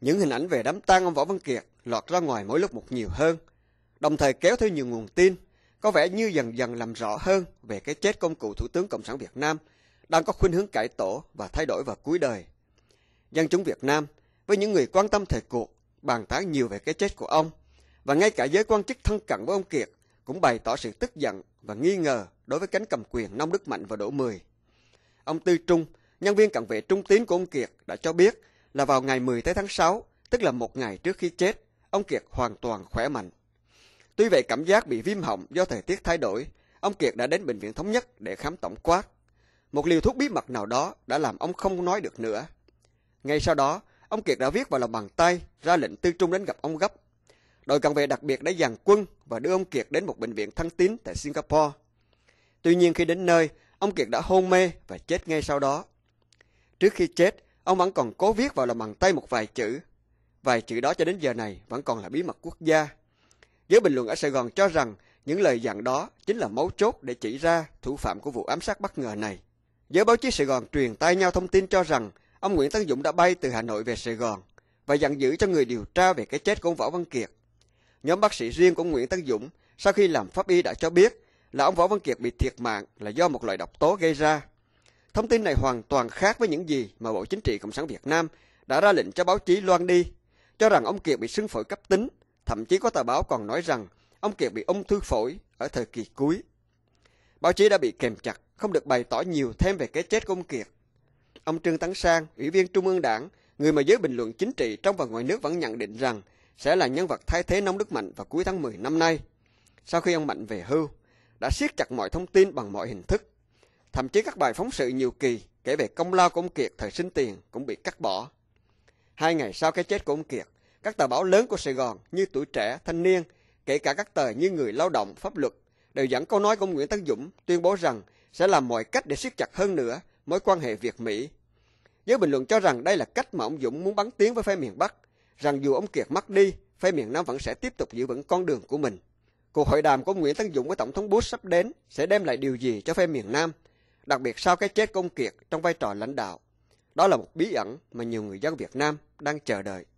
Những hình ảnh về đám tang ông Võ Văn Kiệt lọt ra ngoài mỗi lúc một nhiều hơn, đồng thời kéo theo nhiều nguồn tin, có vẻ như dần dần làm rõ hơn về cái chết công cụ Thủ tướng Cộng sản Việt Nam đang có khuynh hướng cải tổ và thay đổi vào cuối đời. Dân chúng Việt Nam, với những người quan tâm thời cuộc, bàn tán nhiều về cái chết của ông, và ngay cả giới quan chức thân cận với ông Kiệt cũng bày tỏ sự tức giận và nghi ngờ đối với cánh cầm quyền Nông Đức Mạnh và Đỗ Mười. Ông Tư Trung, nhân viên cận vệ trung tín của ông Kiệt đã cho biết là vào ngày 10 tới tháng 6, tức là một ngày trước khi chết, ông Kiệt hoàn toàn khỏe mạnh. Tuy vậy cảm giác bị viêm họng do thời tiết thay đổi, ông Kiệt đã đến bệnh viện thống nhất để khám tổng quát. Một liều thuốc bí mật nào đó đã làm ông không nói được nữa. Ngay sau đó, ông Kiệt đã viết vào lòng bàn tay ra lệnh Tư Trung đến gặp ông gấp. Đội cận vệ đặc biệt đã dàn quân và đưa ông Kiệt đến một bệnh viện thăng tín tại Singapore. Tuy nhiên khi đến nơi, ông Kiệt đã hôn mê và chết ngay sau đó. Trước khi chết, ông vẫn còn cố viết vào lòng bàn tay một vài chữ. Vài chữ đó cho đến giờ này vẫn còn là bí mật quốc gia. Giới bình luận ở Sài Gòn cho rằng những lời dặn đó chính là mấu chốt để chỉ ra thủ phạm của vụ ám sát bất ngờ này. Giới báo chí Sài Gòn truyền tay nhau thông tin cho rằng ông Nguyễn Tấn Dũng đã bay từ Hà Nội về Sài Gòn và dặn giữ cho người điều tra về cái chết của ông Võ Văn Kiệt. Nhóm bác sĩ riêng của Nguyễn Tấn Dũng sau khi làm pháp y đã cho biết là ông Võ Văn Kiệt bị thiệt mạng là do một loại độc tố gây ra. Thông tin này hoàn toàn khác với những gì mà Bộ Chính trị Cộng sản Việt Nam đã ra lệnh cho báo chí loan đi, cho rằng ông Kiệt bị sưng phổi cấp tính, thậm chí có tờ báo còn nói rằng ông Kiệt bị ung thư phổi ở thời kỳ cuối. Báo chí đã bị kèm chặt, không được bày tỏ nhiều thêm về cái chết của ông Kiệt. Ông Trương Tấn Sang, Ủy viên Trung ương Đảng, người mà giới bình luận chính trị trong và ngoài nước vẫn nhận định rằng sẽ là nhân vật thay thế nông Đức Mạnh vào cuối tháng 10 năm nay. Sau khi ông Mạnh về hưu, đã siết chặt mọi thông tin bằng mọi hình thức, Thậm chí các bài phóng sự nhiều kỳ kể về công lao của ông Kiệt thời sinh tiền cũng bị cắt bỏ. Hai ngày sau cái chết của ông Kiệt, các tờ báo lớn của Sài Gòn như Tuổi Trẻ, Thanh Niên, kể cả các tờ như Người Lao Động, Pháp Luật, đều dẫn câu nói của ông Nguyễn Tấn Dũng tuyên bố rằng sẽ làm mọi cách để siết chặt hơn nữa mối quan hệ Việt-Mỹ. Giới bình luận cho rằng đây là cách mà ông Dũng muốn bắn tiếng với phe miền Bắc, rằng dù ông Kiệt mất đi, phe miền Nam vẫn sẽ tiếp tục giữ vững con đường của mình. Cuộc hội đàm của ông Nguyễn Tấn Dũng với Tổng thống Bush sắp đến sẽ đem lại điều gì cho phe miền Nam đặc biệt sau cái chết công Kiệt trong vai trò lãnh đạo. Đó là một bí ẩn mà nhiều người dân Việt Nam đang chờ đợi.